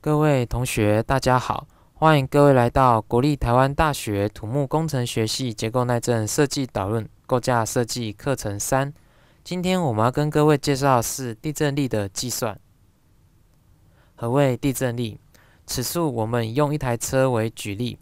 各位同学，大家好，欢迎各位来到国立台湾大学土木工程学系结构耐震设计导论构架设计课程三。今天我们要跟各位介绍是地震力的计算。何谓地震力？此处我们用一台车为举例。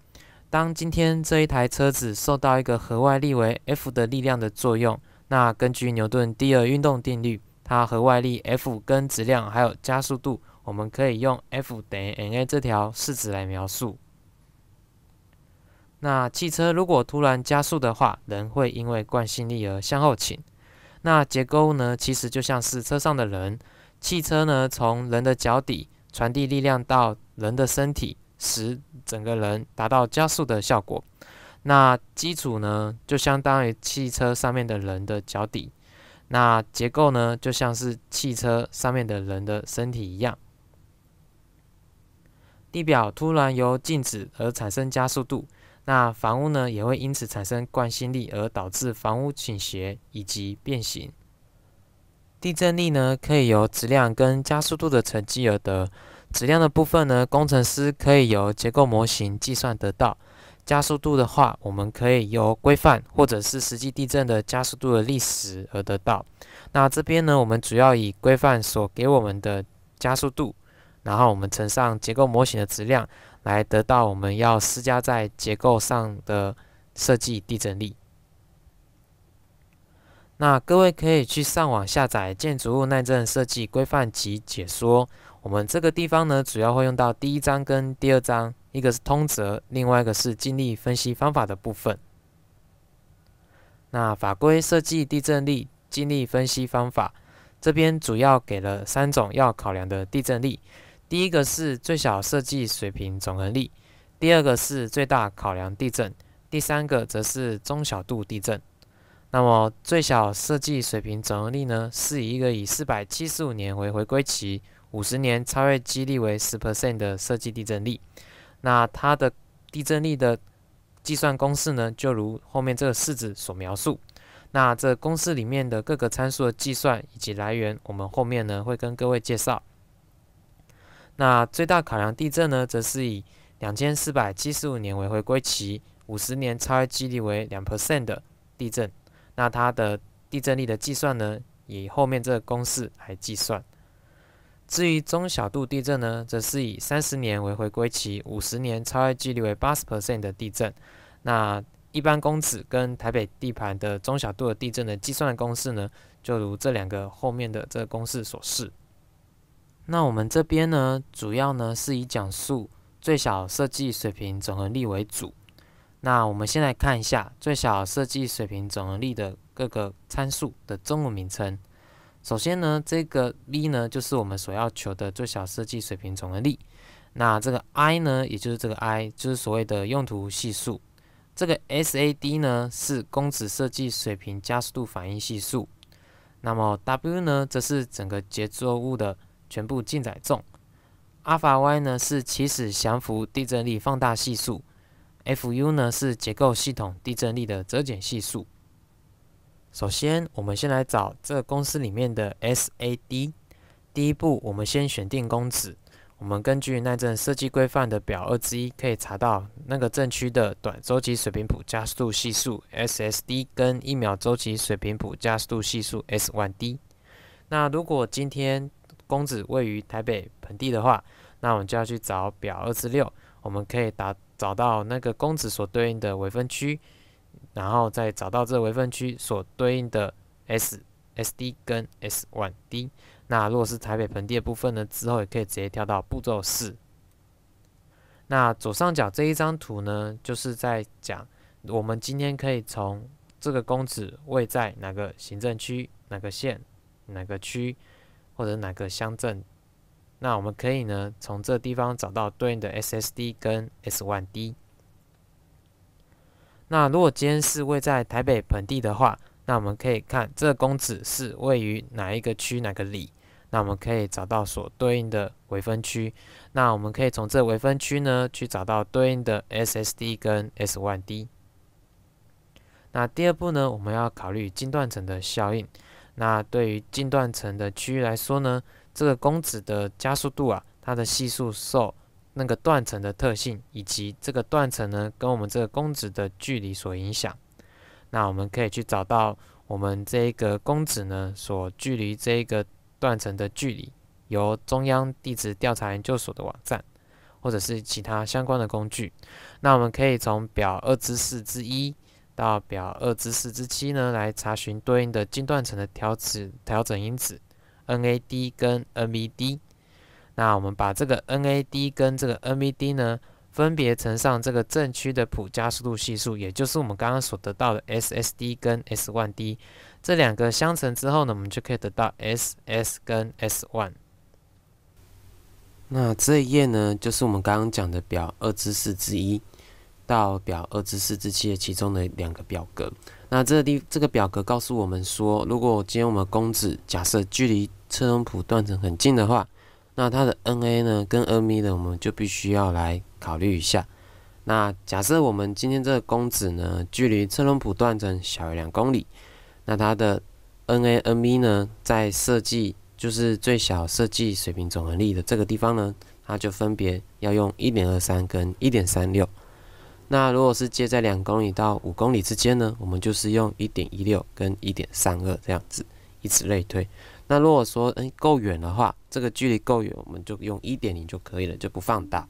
当今天这一台车子受到一个核外力为 F 的力量的作用，那根据牛顿第二运动定律，它核外力 F 跟质量还有加速度，我们可以用 F 等于 m a 这条式子来描述。那汽车如果突然加速的话，人会因为惯性力而向后倾。那结构呢，其实就像是车上的人，汽车呢从人的脚底传递力量到人的身体。使整个人达到加速的效果。那基础呢，就相当于汽车上面的人的脚底；那结构呢，就像是汽车上面的人的身体一样。地表突然由静止而产生加速度，那房屋呢，也会因此产生惯性力，而导致房屋倾斜以及变形。地震力呢，可以由质量跟加速度的乘积而得。质量的部分呢，工程师可以由结构模型计算得到。加速度的话，我们可以由规范或者是实际地震的加速度的历史而得到。那这边呢，我们主要以规范所给我们的加速度，然后我们乘上结构模型的质量，来得到我们要施加在结构上的设计地震力。那各位可以去上网下载《建筑物耐震设计规范及解说》。我们这个地方呢，主要会用到第一章跟第二章，一个是通则，另外一个是经力分析方法的部分。那法规设计地震力、经力分析方法这边主要给了三种要考量的地震力，第一个是最小设计水平总能力，第二个是最大考量地震，第三个则是中小度地震。那么最小设计水平总能力呢，是以一个以四百七十五年为回归期。五十年超越几率为十 percent 的设计地震力，那它的地震力的计算公式呢，就如后面这个式子所描述。那这公式里面的各个参数的计算以及来源，我们后面呢会跟各位介绍。那最大考量地震呢，则是以两千四百七十五年为回归期，五十年超越几率为两 percent 的地震。那它的地震力的计算呢，以后面这个公式来计算。至于中小度地震呢，则是以三十年为回归期，五十年超越几率为八十 percent 的地震。那一般公尺跟台北地盘的中小度的地震的计算公式呢，就如这两个后面的这个公式所示。那我们这边呢，主要呢是以讲述最小设计水平总能力为主。那我们先来看一下最小设计水平总能力的各个参数的中文名称。首先呢，这个 V 呢就是我们所要求的最小设计水平总合力。那这个 i 呢，也就是这个 i，就是所谓的用途系数。这个 SAD 呢是公子设计水平加速度反应系数。那么 W 呢，则是整个结构物的全部进载重。阿尔法 y 呢是起始降幅地震力放大系数。F.U 呢是结构系统地震力的折减系数。首先，我们先来找这公司里面的 SAD。第一步，我们先选定公子，我们根据耐震设计规范的表二之一，可以查到那个震区的短周期水平谱加速度系数 SSD 跟一秒周期水平谱加速度系数 S1D。那如果今天公子位于台北盆地的话，那我们就要去找表二之六，我们可以打找到那个公子所对应的微分区。然后再找到这微分区所对应的 S、Sd 跟 S1d。那如果是台北盆地的部分呢，之后也可以直接跳到步骤四。那左上角这一张图呢，就是在讲我们今天可以从这个公子位在哪个行政区、哪个县、哪个区或者哪个乡镇，那我们可以呢从这地方找到对应的 SSD 跟 S1d。那如果天是位在台北盆地的话，那我们可以看这个工址是位于哪一个区、哪个里？那我们可以找到所对应的微分区。那我们可以从这个微分区呢，去找到对应的 S S D 跟 S one D。那第二步呢，我们要考虑近断层的效应。那对于近断层的区域来说呢，这个公子的加速度啊，它的系数受。那个断层的特性，以及这个断层呢，跟我们这个公子的距离所影响。那我们可以去找到我们这一个公子呢，所距离这一个断层的距离，由中央地质调查研究所的网站，或者是其他相关的工具。那我们可以从表二之四之一到表二之四之七呢，来查询对应的近断层的调子调整因子 NAD 跟 NBD。那我们把这个 N A D 跟这个 N V D 呢，分别乘上这个正区的谱加速度系数，也就是我们刚刚所得到的 S S D 跟 S one D，这两个相乘之后呢，我们就可以得到 S S 跟 S one。那这一页呢，就是我们刚刚讲的表二之四之一到表二之四之七的其中的两个表格。那这个地这个表格告诉我们说，如果今天我们公子假设距离车中谱断层很近的话，那它的 N A 呢，跟 N e 的，我们就必须要来考虑一下。那假设我们今天这个公子呢，距离车轮普断层小于两公里，那它的 N A、N B 呢，在设计就是最小设计水平总合力的这个地方呢，它就分别要用一点二三跟一点三六。那如果是接在两公里到五公里之间呢，我们就是用一点一六跟一点三二这样子，以此类推。那如果说，诶够远的话，这个距离够远，我们就用一点零就可以了，就不放大。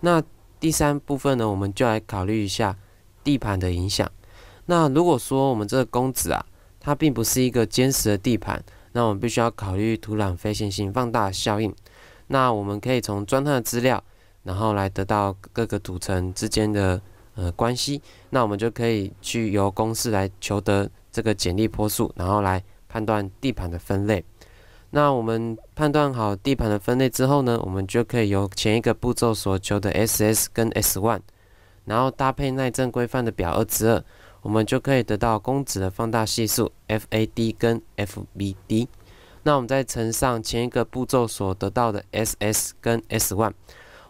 那第三部分呢，我们就来考虑一下地盘的影响。那如果说我们这个公子啊，它并不是一个坚实的地盘，那我们必须要考虑土壤非线性放大效应。那我们可以从钻探的资料，然后来得到各个土层之间的呃关系，那我们就可以去由公式来求得。这个简历坡数，然后来判断地盘的分类。那我们判断好地盘的分类之后呢，我们就可以由前一个步骤所求的 S S 跟 S one，然后搭配耐震规范的表二之二，我们就可以得到公字的放大系数 F A D 跟 F B D。那我们再乘上前一个步骤所得到的 S S 跟 S one，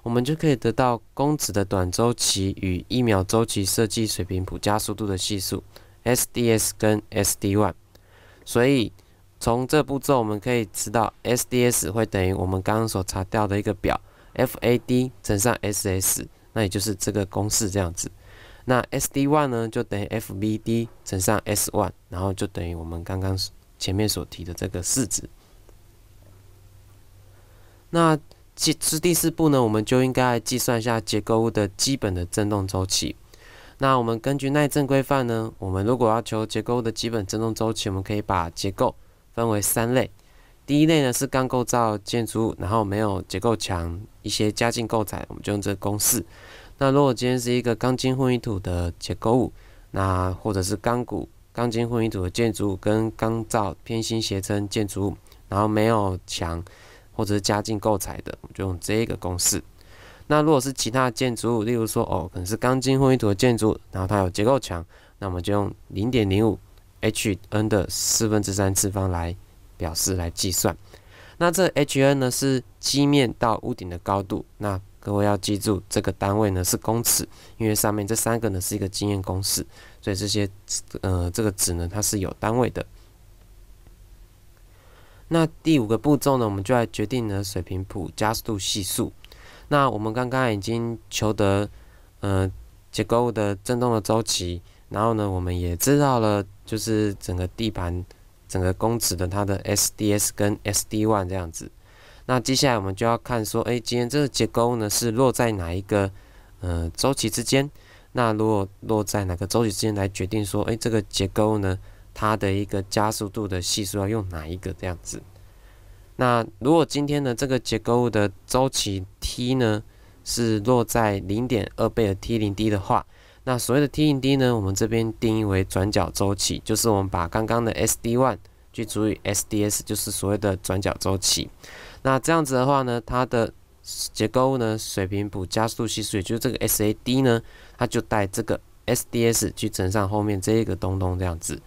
我们就可以得到公字的短周期与一秒周期设计水平谱加速度的系数。S D S 跟 S D one，所以从这步骤我们可以知道 S D S 会等于我们刚刚所查掉的一个表 F A D 乘上 S S，那也就是这个公式这样子。那 S D one 呢，就等于 F B D 乘上 S one，然后就等于我们刚刚前面所提的这个式子。那其第第四步呢，我们就应该计算一下结构物的基本的振动周期。那我们根据耐震规范呢，我们如果要求结构的基本振动周期，我们可以把结构分为三类。第一类呢是钢构造建筑物，然后没有结构墙、一些加劲构材，我们就用这个公式。那如果今天是一个钢筋混凝土的结构物，那或者是钢骨钢筋混凝土的建筑物跟钢造偏心斜撑建筑物，然后没有墙或者是加劲构材的，我们就用这个公式。那如果是其他的建筑物，例如说哦，可能是钢筋混凝土的建筑，然后它有结构墙，那么就用零点零五 h n 的四分之三次方来表示来计算。那这 h n 呢是基面到屋顶的高度。那各位要记住这个单位呢是公尺，因为上面这三个呢是一个经验公式，所以这些呃这个值呢它是有单位的。那第五个步骤呢，我们就来决定呢水平谱加速度系数。那我们刚刚已经求得，呃，结构的振动的周期，然后呢，我们也知道了，就是整个地盘，整个公尺的它的 S D S 跟 S D one 这样子。那接下来我们就要看说，哎，今天这个结构呢是落在哪一个，呃，周期之间？那如果落在哪个周期之间，来决定说，哎，这个结构呢，它的一个加速度的系数要用哪一个这样子？那如果今天的这个结构物的周期 T 呢，是落在0.2倍的 T 零 D 的话，那所谓的 T 零 D 呢，我们这边定义为转角周期，就是我们把刚刚的 S D one 去除以 S D s 就是所谓的转角周期。那这样子的话呢，它的结构物呢水平补加速系数，也就是这个 S A D 呢，它就带这个 S D s 去乘上后面这个东东这样子。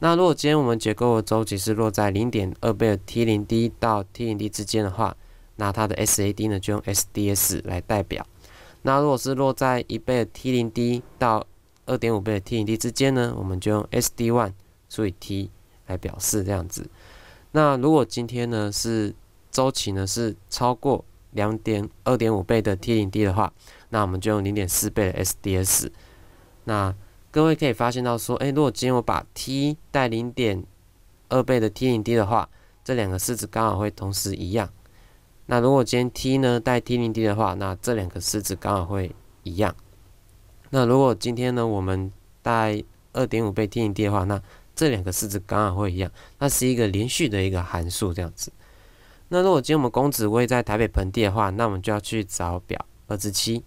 那如果今天我们结构的周期是落在零点二倍的 T 零 D 到 T 零 D 之间的话，那它的 SAD 呢就用 SDS 来代表。那如果是落在一倍的 T 零 D 到二点五倍的 T 零 D 之间呢，我们就用 SD one 除以 T 来表示这样子。那如果今天呢是周期呢是超过两点二点五倍的 T 零 D 的话，那我们就用零点四倍的 SDS。那各位可以发现到说，哎，如果今天我把 t 带零点二倍的 t 零 d 的话，这两个式子刚好会同时一样。那如果今天 t 呢带 t 零 d 的话，那这两个式子刚好会一样。那如果今天呢，我们带二点五倍 t 零 d 的话，那这两个式子刚好会一样。那是一个连续的一个函数这样子。那如果今天我们公子位在台北盆地的话，那我们就要去找表二十七。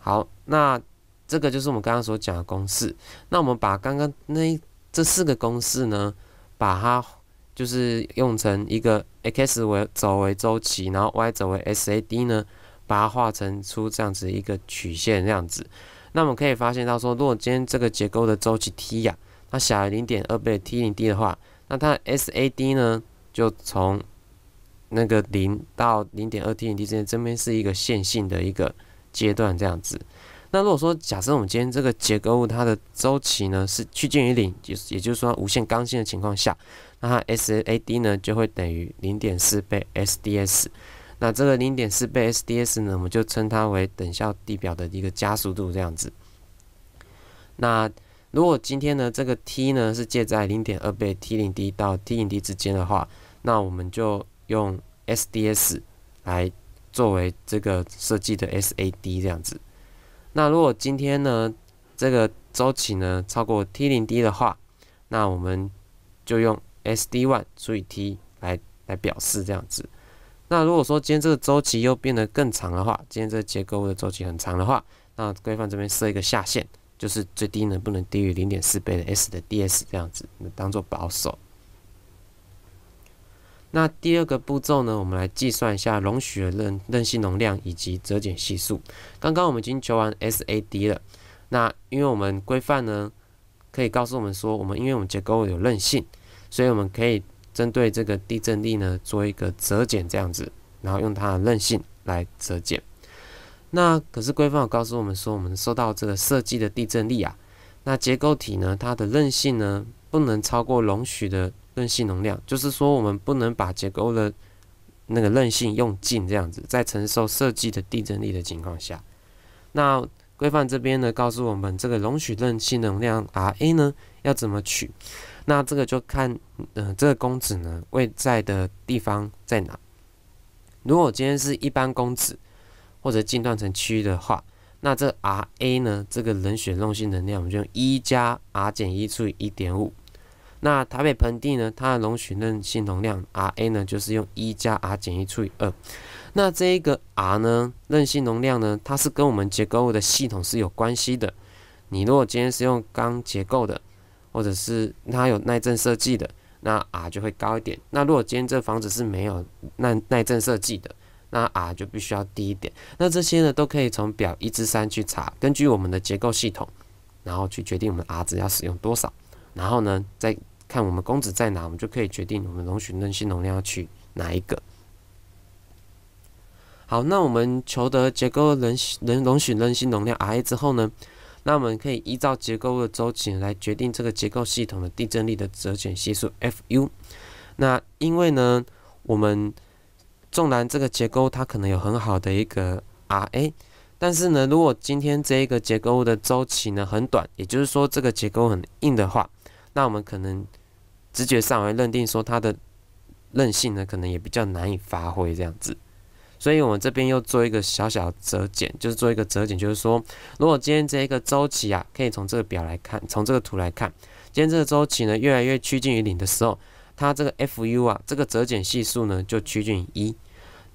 好。那这个就是我们刚刚所讲的公式。那我们把刚刚那这四个公式呢，把它就是用成一个 x 为走为周期，然后 y 轴为 SAD 呢，把它画成出这样子一个曲线这样子。那我们可以发现到说，果今天这个结构的周期 T 呀，它小于零点二倍的 T 零 D 的话，那它 SAD 呢就从那个零到零点二 T 零 D 之间，这边是一个线性的一个阶段这样子。那如果说假设我们今天这个结构物它的周期呢是趋近于零，也也就是说无限刚性的情况下，那它 SAD 呢就会等于零点四倍 SDS。那这个零点四倍 SDS 呢，我们就称它为等效地表的一个加速度这样子。那如果今天呢这个 T 呢是介在零点二倍 T 零 D 到 T 零 D 之间的话，那我们就用 SDS 来作为这个设计的 SAD 这样子。那如果今天呢，这个周期呢超过 T 零 D 的话，那我们就用 S D one 除以 T 来来表示这样子。那如果说今天这个周期又变得更长的话，今天这个结构物的周期很长的话，那规范这边设一个下限，就是最低能不能低于0.4倍的 S 的 D S 这样子，当做保守。那第二个步骤呢，我们来计算一下容许的韧韧性容量以及折减系数。刚刚我们已经求完 SAD 了。那因为我们规范呢，可以告诉我们说，我们因为我们结构有韧性，所以我们可以针对这个地震力呢做一个折减这样子，然后用它的韧性来折减。那可是规范有告诉我们说，我们受到这个设计的地震力啊，那结构体呢，它的韧性呢不能超过容许的。韧性能量，就是说我们不能把结构的那个韧性用尽，这样子在承受设计的地震力的情况下，那规范这边呢告诉我们这个容许韧性能量 R_a 呢要怎么取，那这个就看，嗯，这个公子呢位在的地方在哪。如果今天是一般公子，或者近断层区的话，那这 R_a 呢这个冷血韧性能量，我们就用一加 R 减一除以一点五。那台北盆地呢？它的容许韧性容量 R a 呢，就是用一加 R 减一除以二。那这一个 R 呢，韧性容量呢，它是跟我们结构的系统是有关系的。你如果今天是用钢结构的，或者是它有耐震设计的，那 R 就会高一点。那如果今天这房子是没有耐耐震设计的，那 R 就必须要低一点。那这些呢，都可以从表一至三去查，根据我们的结构系统，然后去决定我们 R 值要使用多少。然后呢，再。看我们公子在哪，我们就可以决定我们容许韧性容量要去哪一个。好，那我们求得结构能能容许韧性容量 R a 之后呢，那我们可以依照结构的周期来决定这个结构系统的地震力的折减系数 F u。那因为呢，我们纵然这个结构它可能有很好的一个 R a，但是呢，如果今天这一个结构物的周期呢很短，也就是说这个结构很硬的话，那我们可能直觉上，会认定说它的韧性呢，可能也比较难以发挥这样子，所以我们这边又做一个小小折减，就是做一个折减，就是说，如果今天这一个周期啊，可以从这个表来看，从这个图来看，今天这个周期呢，越来越趋近于零的时候，它这个 f u 啊，这个折减系数呢，就趋近于一。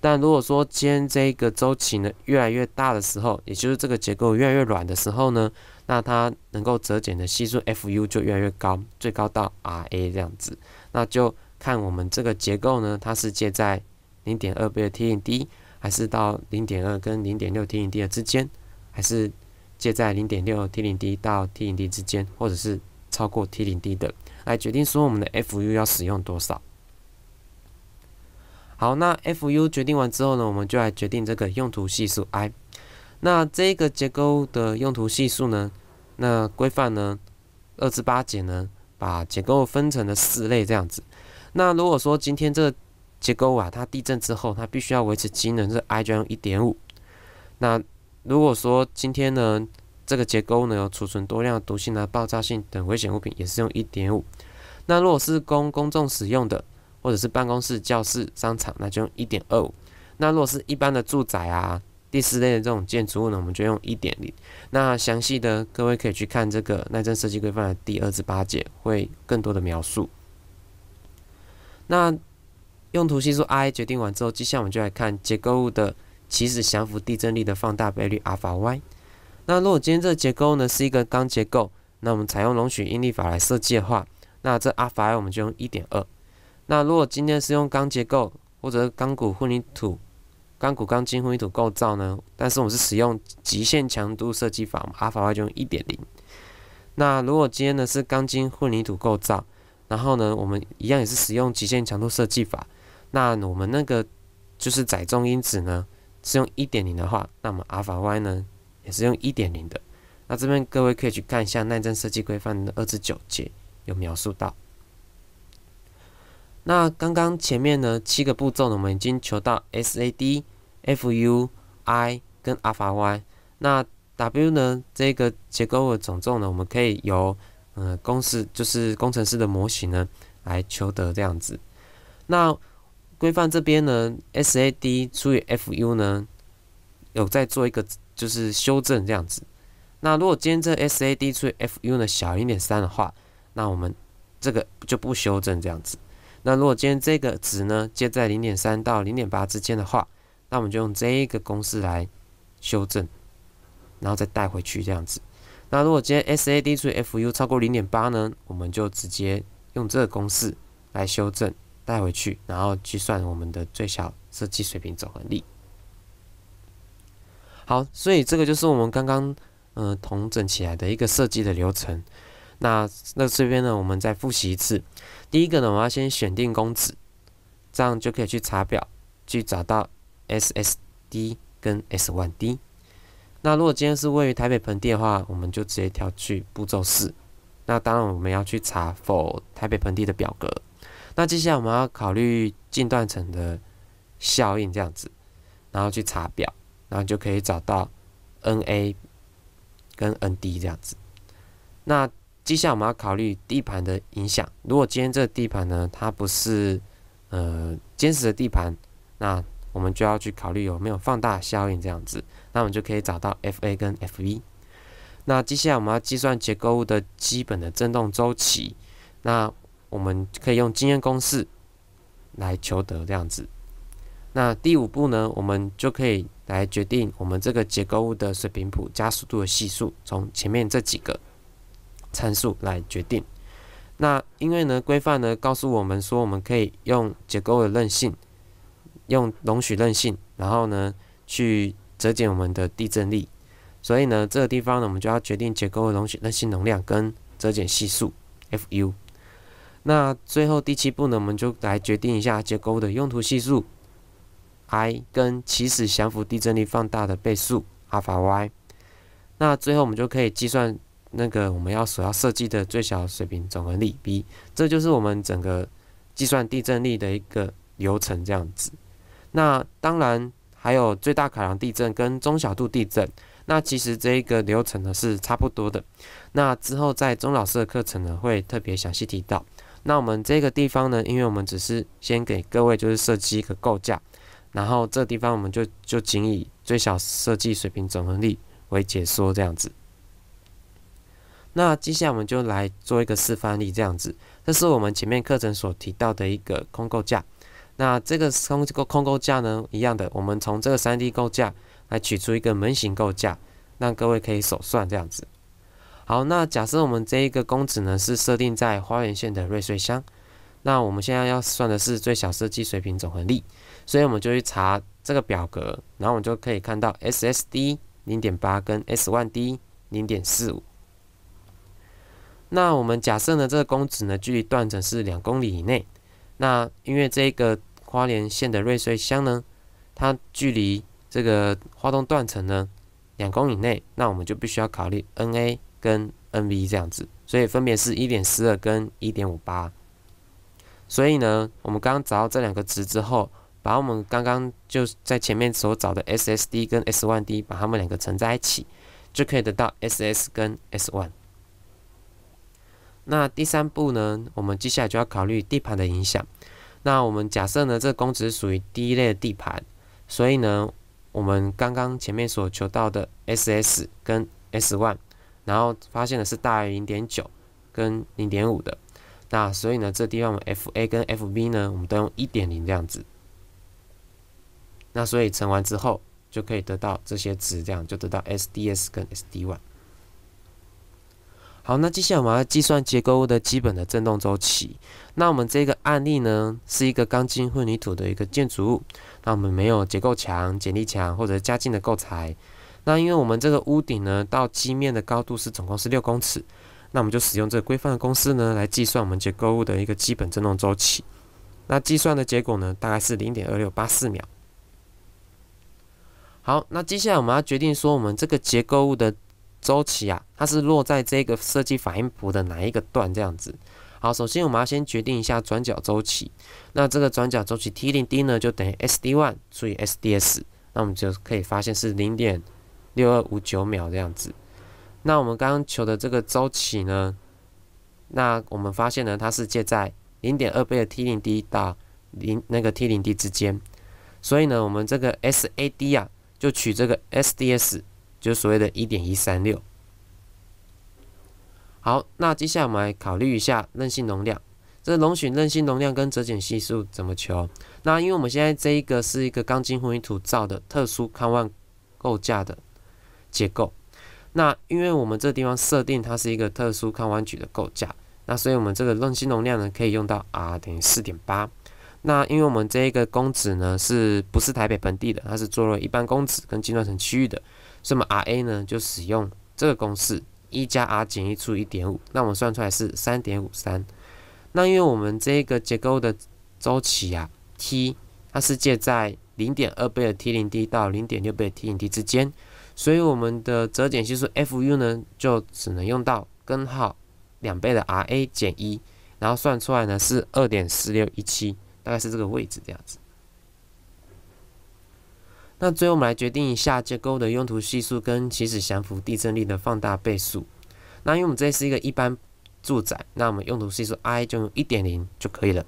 但如果说今天这个周期呢，越来越大的时候，也就是这个结构越来越软的时候呢，那它能够折减的系数 F U 就越来越高，最高到 R A 这样子。那就看我们这个结构呢，它是接在零点二倍的 T n D，还是到零点二跟零点六 T n D 之间，还是接在零点六 T 零 D 到 T 零 D 之间，或者是超过 T 零 D 的，来决定说我们的 F U 要使用多少。好，那 F U 决定完之后呢，我们就来决定这个用途系数 I。那这个结构的用途系数呢？那规范呢？二至八节呢？把结构分成了四类这样子。那如果说今天这结构啊，它地震之后，它必须要维持机能，是 Ig 用一点五。那如果说今天呢，这个结构呢有储存多量毒性啊、爆炸性等危险物品，也是用一点五。那如果是供公众使用的，或者是办公室、教室、商场，那就用一点二五。那如果是一般的住宅啊。第四类的这种建筑物呢，我们就用一点零。那详细的各位可以去看这个耐震设计规范的第二至八节，会更多的描述。那用途系数 I 决定完之后，接下来我们就来看结构物的起始降幅地震力的放大倍率法 y 那如果今天这结构呢是一个钢结构，那我们采用容许应力法来设计的话，那这法 y 我们就用一点二。那如果今天是用钢结构或者是钢骨混凝土，钢骨钢筋混凝土构造呢？但是我们是使用极限强度设计法，阿尔法 y 就用一点零。那如果今天呢是钢筋混凝土构造，然后呢我们一样也是使用极限强度设计法，那我们那个就是载重因子呢是用一点零的话，那么阿尔法 y 呢也是用一点零的。那这边各位可以去看一下耐震设计规范的二十九节有描述到。那刚刚前面呢七个步骤呢，我们已经求到 SAD。F U I 跟阿尔 a Y，那 W 呢？这个结构的总重呢，我们可以由嗯公式，就是工程师的模型呢来求得这样子。那规范这边呢，S A D 除以 F U 呢，有在做一个就是修正这样子。那如果今天这 S A D 除以 F U 呢小于零点三的话，那我们这个就不修正这样子。那如果今天这个值呢接在零点三到零点八之间的话，那我们就用这个公式来修正，然后再带回去这样子。那如果今天 SAD 除以 FU 超过零点八呢？我们就直接用这个公式来修正，带回去，然后计算我们的最小设计水平总合力。好，所以这个就是我们刚刚嗯统整起来的一个设计的流程。那那这边呢，我们再复习一次。第一个呢，我们要先选定工尺，这样就可以去查表去找到。S S D 跟 S One D，那如果今天是位于台北盆地的话，我们就直接跳去步骤四。那当然我们要去查否台北盆地的表格。那接下来我们要考虑近断层的效应，这样子，然后去查表，然后就可以找到 N A 跟 N D 这样子。那接下来我们要考虑地盘的影响。如果今天这个地盘呢，它不是呃坚实的地盘，那我们就要去考虑有没有放大效应这样子，那我们就可以找到 F A 跟 F V。那接下来我们要计算结构物的基本的振动周期，那我们可以用经验公式来求得这样子。那第五步呢，我们就可以来决定我们这个结构物的水平谱加速度的系数，从前面这几个参数来决定。那因为呢，规范呢告诉我们说，我们可以用结构的韧性。用容许韧性，然后呢，去折减我们的地震力，所以呢，这个地方呢，我们就要决定结构的容许韧性容量跟折减系数 f u。那最后第七步呢，我们就来决定一下结构的用途系数 i 跟起始降幅地震力放大的倍数阿尔法 y。那最后我们就可以计算那个我们要所要设计的最小水平总合力 b。这就是我们整个计算地震力的一个流程，这样子。那当然还有最大可量地震跟中小度地震，那其实这一个流程呢是差不多的。那之后在钟老师的课程呢会特别详细提到。那我们这个地方呢，因为我们只是先给各位就是设计一个构架，然后这地方我们就就仅以最小设计水平总能力为解说这样子。那接下来我们就来做一个示范例这样子，这是我们前面课程所提到的一个空构架。那这个空这个空构架呢，一样的，我们从这个三 D 构架来取出一个门型构架，让各位可以手算这样子。好，那假设我们这一个公尺呢是设定在花园县的瑞穗乡，那我们现在要算的是最小设计水平总和力，所以我们就去查这个表格，然后我们就可以看到 SSD 零点八跟 S1D 零点四五。那我们假设呢这个公尺呢距离断层是两公里以内。那因为这个花莲县的瑞穗乡呢，它距离这个花东断层呢两公里内，那我们就必须要考虑 N A 跟 N V 这样子，所以分别是一点四二跟一点五八。所以呢，我们刚找到这两个值之后，把我们刚刚就在前面所找的 S S D 跟 S one D 把它们两个乘在一起，就可以得到 S S 跟 S one。那第三步呢，我们接下来就要考虑地盘的影响。那我们假设呢，这公址属于第一类的地盘，所以呢，我们刚刚前面所求到的 S S 跟 S one，然后发现的是大于零点九跟零点五的。那所以呢，这地方我们 F A 跟 F B 呢，我们都用一点零这样子。那所以乘完之后，就可以得到这些值，这样就得到 S D S 跟 S D one。好，那接下来我们要计算结构物的基本的振动周期。那我们这个案例呢，是一个钢筋混凝土的一个建筑物。那我们没有结构墙、剪力墙或者加劲的构材。那因为我们这个屋顶呢，到基面的高度是总共是六公尺，那我们就使用这个规范的公式呢，来计算我们结构物的一个基本振动周期。那计算的结果呢，大概是零点二六八四秒。好，那接下来我们要决定说我们这个结构物的。周期啊，它是落在这个设计反应谱的哪一个段这样子？好，首先我们要先决定一下转角周期。那这个转角周期 T 零 d 呢，就等于 S D one 除以 S D s，那我们就可以发现是零点六二五九秒这样子。那我们刚刚求的这个周期呢，那我们发现呢，它是介在零点二倍的 T 零 d 到零那个 T 零 d 之间，所以呢，我们这个 S A D 啊，就取这个 S D s。就所谓的一点一三六。好，那接下来我们来考虑一下韧性容量。这龙许韧性容量跟折减系数怎么求？那因为我们现在这一个是一个钢筋混凝土造的特殊抗弯构架的结构。那因为我们这地方设定它是一个特殊抗弯矩的构架，那所以我们这个韧性容量呢，可以用到 R 等于四点八。那因为我们这一个公子呢，是不是台北本地的？它是做了一般公子跟金砖城区域的。这么 Ra 呢？就使用这个公式一加 R 减一除一点五，那我们算出来是三点五三。那因为我们这个结构的周期啊 T，它是介在零点二倍的 T 零 D 到零点六倍的 T 零 D 之间，所以我们的折减系数 Fu 呢，就只能用到根号两倍的 Ra 减一，然后算出来呢是二点四六一七，大概是这个位置这样子。那最后，我们来决定一下结构的用途系数跟起始降幅地震力的放大倍数。那因为我们这是一个一般住宅，那我们用途系数 i 就用一点零就可以了。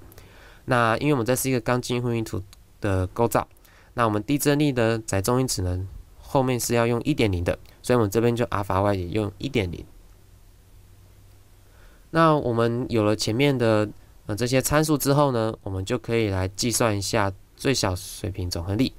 那因为我们这是一个钢筋混凝土的构造，那我们地震力的载重因子呢，后面是要用一点零的，所以我们这边就阿尔法 y 也用一点零。那我们有了前面的呃这些参数之后呢，我们就可以来计算一下最小水平总和力。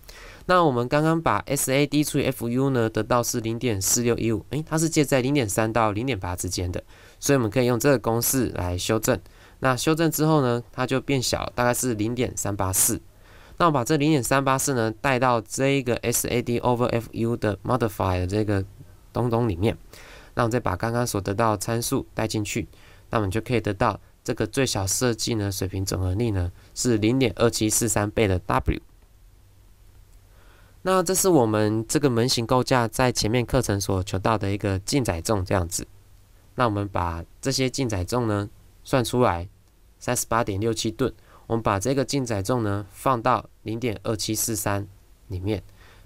那我们刚刚把 SAD 除以 FU 呢，得到是0.4615，哎，它是介在0.3到0.8之间的，所以我们可以用这个公式来修正。那修正之后呢，它就变小，大概是0.384。那我把这0.384呢，带到这一个 SAD over FU 的 modify 的这个东东里面，那我再把刚刚所得到参数带进去，那我们就可以得到这个最小设计呢水平整合力呢，是0.2743倍的 W。那这是我们这个门型构架在前面课程所求到的一个进载重，这样子。那我们把这些进载重呢算出来，三十八点六七吨。我们把这个进载重呢放到零点二七四三里面，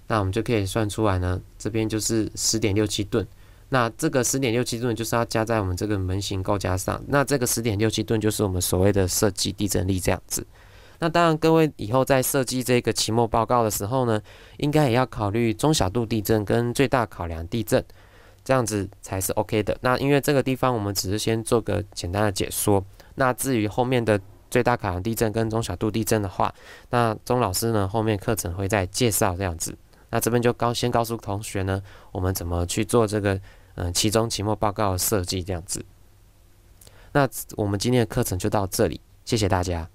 那我们就可以算出来呢，这边就是十点六七吨。那这个十点六七吨就是要加在我们这个门型构架上。那这个十点六七吨就是我们所谓的设计地震力，这样子。那当然，各位以后在设计这个期末报告的时候呢，应该也要考虑中小度地震跟最大考量地震，这样子才是 OK 的。那因为这个地方我们只是先做个简单的解说。那至于后面的最大考量地震跟中小度地震的话，那钟老师呢后面课程会再介绍这样子。那这边就告先告诉同学呢，我们怎么去做这个嗯期中期末报告的设计这样子。那我们今天的课程就到这里，谢谢大家。